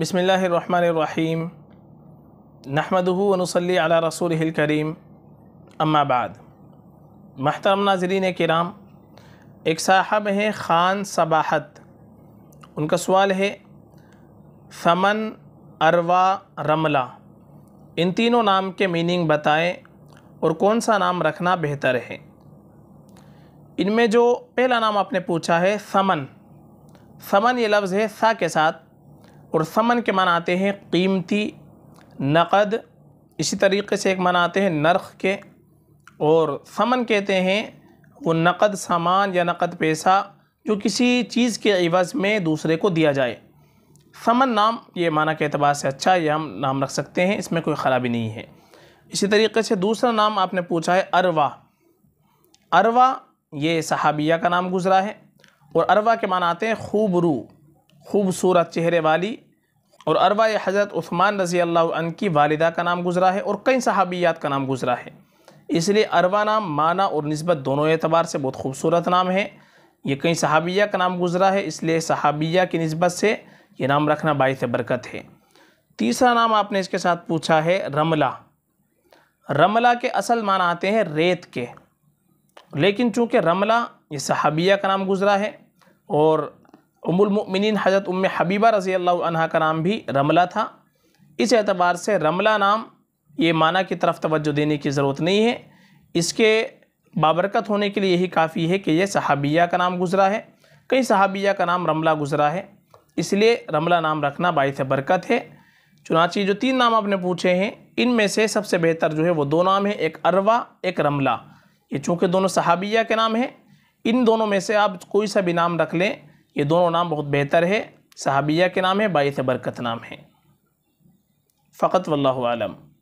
बसमीम नहमदूनसली अला रसूल करीम अम्माबाद महतरम नाजरीन कराम एक साहब हैं ख़ान सबाहत उनका सवाल है समन अरवा रमला इन तीनों नाम के मीनिंग बताएं और कौन सा नाम रखना बेहतर है इनमें जो पहला नाम आपने पूछा है समन समन ये लफ्ज़ है सा के साथ और समन के मन आते हैं कीमती नकद इसी तरीके से एक मान आते हैं नरख के और समन कहते हैं वो नकद सामान या नकद पैसा जो किसी चीज़ के अवज़ में दूसरे को दिया जाए समन नाम ये माना के अतबार से अच्छा ये हम नाम रख सकते हैं इसमें कोई ख़राबी नहीं है इसी तरीके से दूसरा नाम आपने पूछा है अरवा अरवा ये सहाबिया का नाम गुज़रा है और अरवा के मान आते हैं खूबरू खूबसूरत चेहरे वाली और अरवा हज़रत उस्मान रज़ी अल्लाह की वालदा का नाम गुजरा है और कई सहाबियात का नाम गुजरा है इसलिए अरवा नाम माना और नस्बत दोनों एतबार से बहुत खूबसूरत नाम है ये कई सहाबिया का नाम गुजरा है इसलिए सहाबिया की नस्बत से ये नाम रखना बायस बरकत है तीसरा नाम आपने इसके साथ पूछा है रमला रमला के असल मान आते हैं रेत के लेकिन चूँकि रमला ये सहाबिया का नाम गुजरा है और उमुलमिन हज़रत उम हबीबा रज़ी अल्लाह का नाम भी रमला था इस एतबार से रमला नाम ये माना की तरफ तोज्जो देने की ज़रूरत नहीं है इसके बाबरकत होने के लिए यही काफ़ी है कि यह सहाबिया का नाम गुज़रा है कई सहाबिया का नाम रमला गुज़रा है इसलिए रमला नाम रखना बायस बरकत है चुनाची जो तीन नाम आपने पूछे हैं इनमें से सबसे बेहतर जो है वो दो नाम है एक अरवा एक रमला ये चूँकि दोनों सहाबिया के नाम हैं इन दोनों में से आप कोई सा भी नाम रख लें ये दोनों नाम बहुत बेहतर है सहाबिया के नाम है बाईस बरकत नाम है फ़कत वल्लम